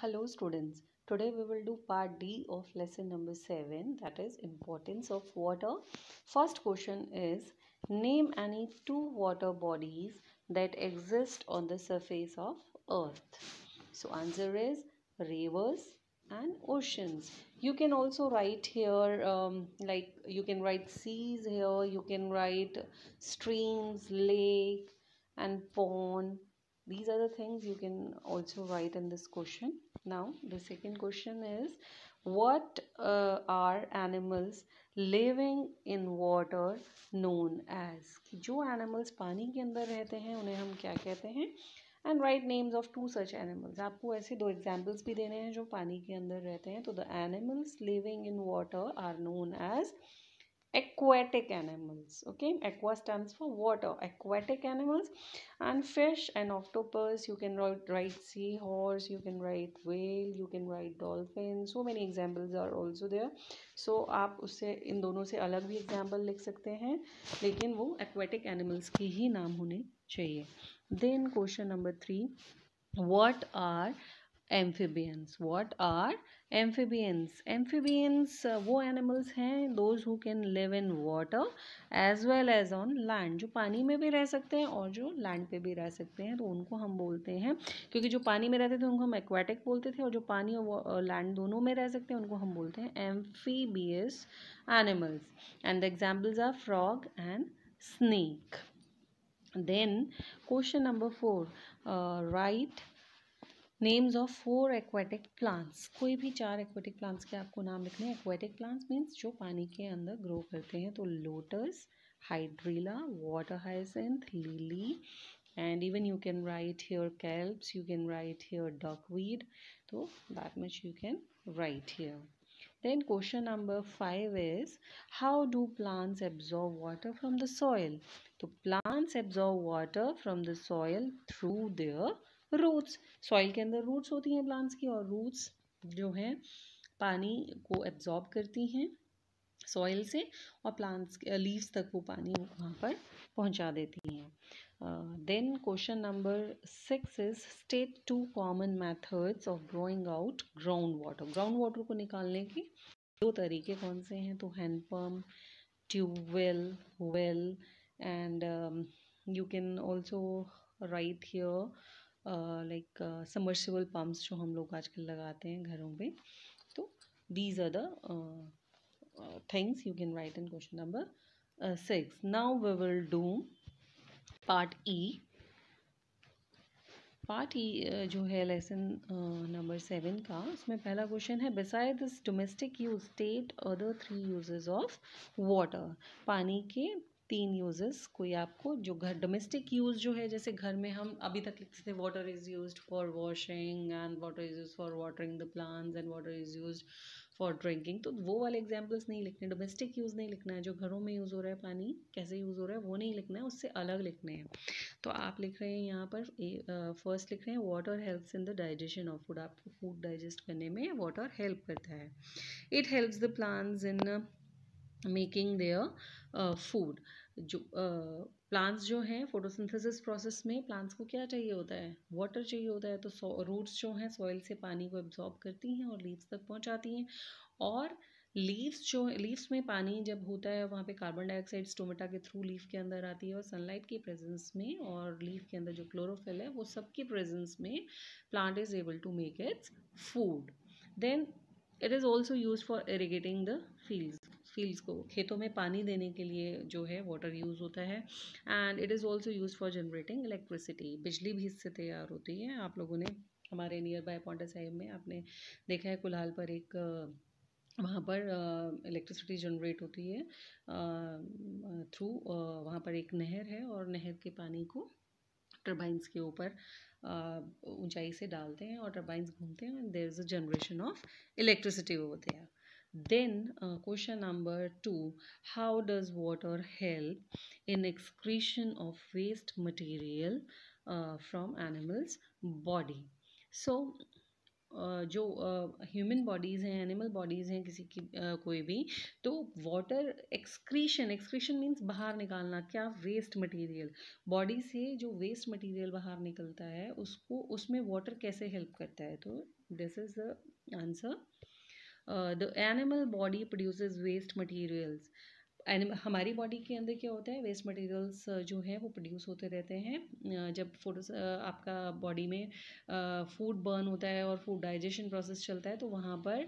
Hello students, today we will do part D of lesson number 7 that is importance of water. First question is name any two water bodies that exist on the surface of earth. So answer is rivers and oceans. You can also write here um, like you can write seas here, you can write streams, lake and pond. These are the things you can also write in this question now the second question is what uh, are animals living in water known as जो animals पानी के अंदर रहते हैं उन्हें हम क्या कहते हैं and write names of two such animals आपको ऐसे दो एग्जाम्पल्स भी देने हैं जो पानी के अंदर रहते हैं तो the animals living in water are known as aquatic animals okay aqua stands for water aquatic animals and fish and octopus you can write, write seahorse you can write whale you can write dolphin so many examples are also there so aap usse in dono se alag bhi example likh sakte hain lekin wo aquatic animals ke hi naam hone chahiye then question number 3 what are amphibians what are amphibians amphibians वो animals हैं those who can live in water as well as on land जो पानी में भी रह सकते हैं और जो लैंड पे भी रह सकते हैं तो उनको हम बोलते हैं क्योंकि जो पानी में रहते थे उनको हम एक्वाटिक बोलते थे और जो पानी और लैंड दोनों में रह सकते हैं उनको हम बोलते हैं amphibious animals and the examples are frog and snake then question number four write names of four aquatic plants कोई भी चार एक्वेटिक प्लांट्स के आपको नाम लिखने हैं एक्वेटिक प्लांट्स मीन्स जो पानी के अंदर ग्रो करते हैं तो lotus hydrilla water hyacinth lily and even you can write here kelps you can write here duckweed तो that much you can write here then question number five is how do plants absorb water from the soil तो plants absorb water from the soil through their roots soil के अंदर roots होती हैं plants की और roots जो है पानी को एब्जॉर्ब करती हैं सॉइल से और प्लांट्स लीव्स तक वो पानी वहाँ पर पहुँचा देती हैं then question number six is state two common methods of growing out ground water ground water को निकालने के दो तरीके कौन से हैं तो hand pump tube well well and you can also write here like submersible pumps जो हम लोग आजकल लगाते हैं घरों में तो these are the things you can write in question number six now we will do part E part E जो है लेसन नंबर सेवन का उसमें पहला क्वेश्चन है beside this domestic use state other three uses of water पानी के तीन uses कोई आपको जो घर डोमेस्टिक यूज़ जो है जैसे घर में हम अभी तक लिखते थे water is use for washing and water is use for watering the plants and water is use for drinking तो वो वाले एग्जाम्पल्स नहीं लिखने डोमेस्टिक यूज़ नहीं लिखना है जो घरों में यूज़ हो रहा है पानी कैसे यूज़ हो रहा है वो नहीं लिखना है उससे अलग लिखने हैं तो आप लिख रहे हैं यहाँ पर फर्स्ट लिख रहे हैं water helps in the digestion of food आपको फूड डाइजेस्ट करने में वाटर हेल्प करता है it helps the plants in making their food जो प्लांट्स uh, जो हैं फोटोसिंथेसिस प्रोसेस में प्लांट्स को क्या चाहिए होता है वाटर चाहिए होता है तो रूट्स जो हैं सॉइल से पानी को एब्जॉर्ब करती हैं और लीव्स तक पहुंचाती हैं और लीव्स जो लीव्स में पानी जब होता है वहाँ पे कार्बन डाइऑक्साइड स्टोमेटा के थ्रू लीफ के अंदर आती है और सनलाइट के प्रेजेंस में और लीफ के अंदर जो क्लोरोफिल है वो सबके प्रेजेंस में plant is able to make its food then it is also use for irrigating the fields fields को खेतों में पानी देने के लिए जो है वाटर यूज़ होता है and it is also use for generating electricity बिजली भी इससे तैयार होती है आप लोगों ने हमारे नियर बाय पॉन्टा साहिब में आपने देखा है कुल्हाल पर एक वहाँ पर इलेक्ट्रिसिटी जनरेट होती है थ्रू वहाँ पर एक नहर है और नहर के पानी को टर्बाइंस के ऊपर ऊंचाई से डालते हैं और टर्बाइंस घूमते हैं and there is a generation of electricity वो होते हैं Then uh, question number 2 how does water help in excretion of waste material uh, from animals body? So Uh, जो ह्यूमन uh, बॉडीज़ हैं एनिमल बॉडीज़ हैं किसी की uh, कोई भी तो वाटर एक्सक्रीशन एक्सक्रीशन मींस बाहर निकालना क्या वेस्ट मटेरियल बॉडी से जो वेस्ट मटेरियल बाहर निकलता है उसको उसमें वाटर कैसे हेल्प करता है तो this is the answer the animal body produces waste materials animal हमारी बॉडी के अंदर क्या होता है वेस्ट मटेरियल्स uh, जो है वो प्रोड्यूस होते रहते हैं uh, जब फोटो uh, आपका बॉडी में फूड बर्न होता है और फूड डाइजेशन प्रोसेस चलता है तो वहाँ पर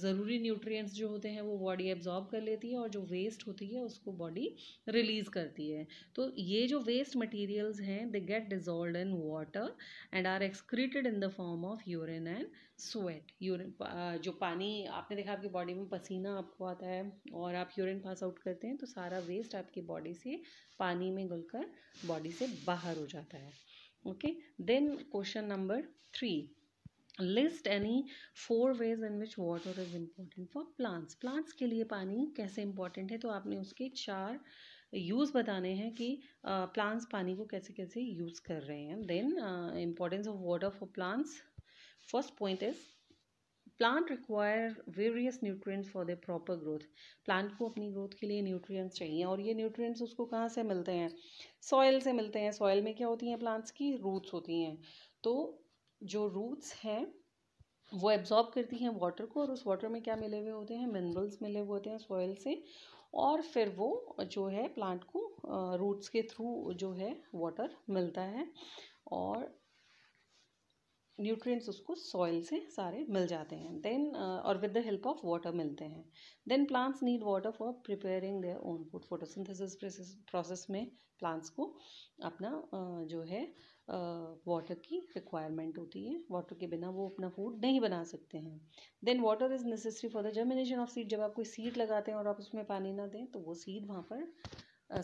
ज़रूरी न्यूट्रिएंट्स जो होते हैं वो बॉडी एब्जॉर्ब कर लेती है और जो वेस्ट होती है उसको बॉडी रिलीज़ करती है तो ये जो वेस्ट मटीरियल्स हैं they get dissolve in water and are excreted in the form of urine and sweat urine जो पानी आपने देखा आपकी बॉडी में पसीना आपको आता है और आप यूरिन पास आउट करते हैं तो सारा वेस्ट आपकी बॉडी से पानी में घुलकर बॉडी से बाहर हो जाता है okay then question number three list any four ways in which water is important for plants plants के लिए पानी कैसे इम्पॉर्टेंट है तो आपने उसके चार यूज़ बताने हैं कि प्लांट्स पानी को कैसे कैसे यूज़ कर रहे हैं then importance of water for plants first point is plant require various nutrients for the proper growth plant को अपनी ग्रोथ के लिए न्यूट्रिएंट्स चाहिए और ये न्यूट्रिएंट्स उसको कहाँ से मिलते हैं सॉयल से मिलते हैं सॉयल में क्या होती हैं प्लांट्स की रूट्स होती हैं तो जो रूट्स हैं वो एब्जॉर्ब करती हैं वाटर को और उस वाटर में क्या मिले हुए होते हैं मिनरल्स मिले हुए होते हैं सॉयल से और फिर वो जो है प्लांट को रूट्स के थ्रू जो है वाटर मिलता है और न्यूट्रिएंट्स उसको सॉइल से सारे मिल जाते हैं देन uh, और with the help of water मिलते हैं then plants need water for preparing their own food photosynthesis process में प्लांट्स को अपना uh, जो है वाटर uh, की रिक्वायरमेंट होती है वाटर के बिना वो अपना फूड नहीं बना सकते हैं then water is necessary for the germination of seed जब आप कोई सीड लगाते हैं और आप उसमें पानी ना दें तो वो सीड वहाँ पर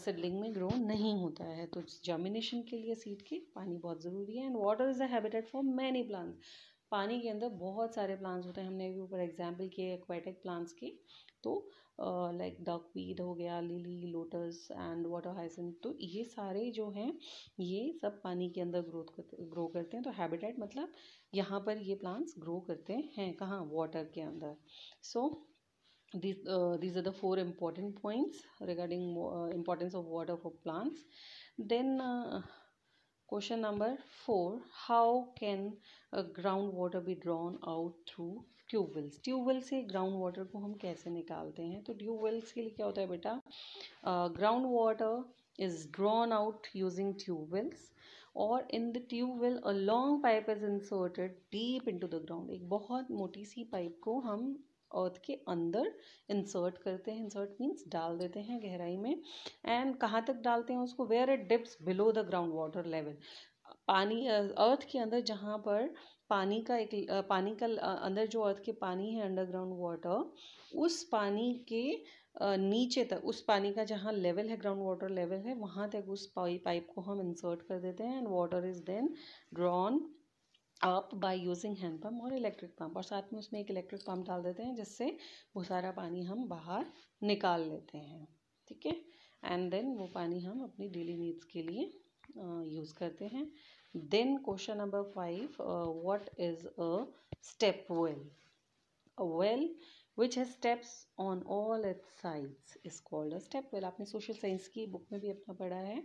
सिडलिंग में ग्रो नहीं होता है तो जर्मिनेशन के लिए सीड की पानी बहुत ज़रूरी है and water is a habitat for many plants पानी के अंदर बहुत सारे प्लांट्स होते हैं हमने भी ऊपर एग्जाम्पल किए एक्वेटिक प्लांट्स के तो लाइक वीड हो गया lily lotus and water hyacinth तो ये सारे जो हैं ये सब पानी के अंदर ग्रोथ करते ग्रो करते हैं तो हैबिटेट मतलब यहाँ पर ये प्लांट्स ग्रो करते हैं कहाँ वाटर के अंदर so so, these uh, these are the four important points regarding uh, importance of water for plants then uh, question number 4 how can ground water be drawn out through tube wells tube well से ground water को हम कैसे निकालते हैं तो tube wells के लिए क्या होता है बेटा ground water is drawn out using tube wells और in the tube well a long pipe is inserted deep into the ground एक बहुत मोटी सी पाइप को हम अर्थ के अंदर इंसर्ट करते हैं इंसर्ट मीन्स डाल देते हैं गहराई में एंड कहाँ तक डालते हैं उसको where it dips below the ground water level पानी अर्थ के अंदर जहाँ पर पानी का एक पानी का अंदर जो अर्थ के पानी है अंडरग्राउंड वाटर उस पानी के नीचे तक उस पानी का जहाँ लेवल है ग्राउंड वाटर लेवल है वहाँ तक उस पाइप को हम इंसर्ट कर देते हैं and water is then drawn up by using hand pump और इलेक्ट्रिक पम्प और साथ में उसमें एक इलेक्ट्रिक पम्प डाल देते हैं जिससे वो सारा पानी हम बाहर निकाल लेते हैं ठीक है एंड देन वो पानी हम अपनी डेली नीड्स के लिए यूज़ करते हैं then question number five what is a step well well which has steps on all it sides is called a stepwell आपने सोशल साइंस की बुक में भी अपना पढ़ा है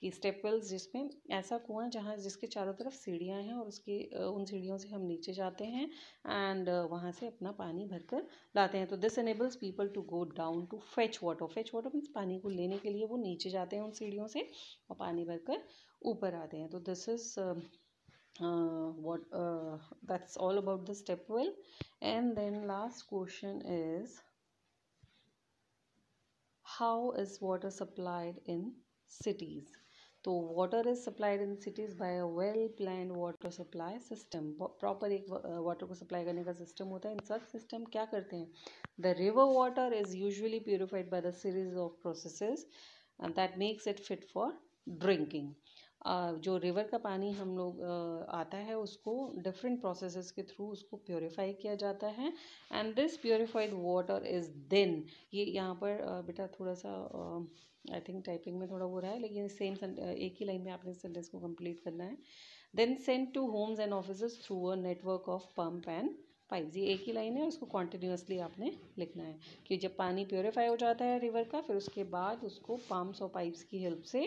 कि स्टेपवेल्स जिसमें ऐसा कुआं जहाँ जिसके चारों तरफ सीढ़ियाँ हैं और उसकी उन सीढ़ियों से हम नीचे जाते हैं एंड वहाँ से अपना पानी भरकर लाते हैं तो this enables people to go down to fetch water fetch water means पानी को लेने के लिए वो नीचे जाते हैं उन सीढ़ियों से और पानी भरकर ऊपर आते हैं तो this is uh, what uh, that's all about the step well and then last question is how is water supplied in cities so water is supplied in cities by a well planned water supply system proper ek, uh, water ko supply karne system hota hai in such system the river water is usually purified by the series of processes and that makes it fit for drinking जो river का पानी हम लोग आता है उसको different processes के through उसको प्योरीफाई किया जाता है and this purified water is then ये यहाँ पर बेटा थोड़ा सा आई थिंक टाइपिंग में थोड़ा हो रहा है लेकिन सेम एक ही लाइन में आपने सेंटेंस को कंप्लीट करना है then send to homes and office through a network of pump and pipe ये एक ही लाइन है उसको कॉन्टिन्यूसली आपने लिखना है कि जब पानी प्योरीफाई हो जाता है रिवर का फिर उसके बाद उसको पम्प्स और पाइप्स की हेल्प से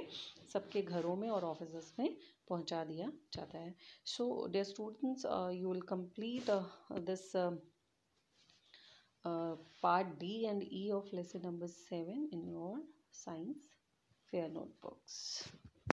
सबके घरों में और ऑफिस में पहुंचा दिया जाता है so the students you will complete this part D and E of lesson number seven in your science fair notebooks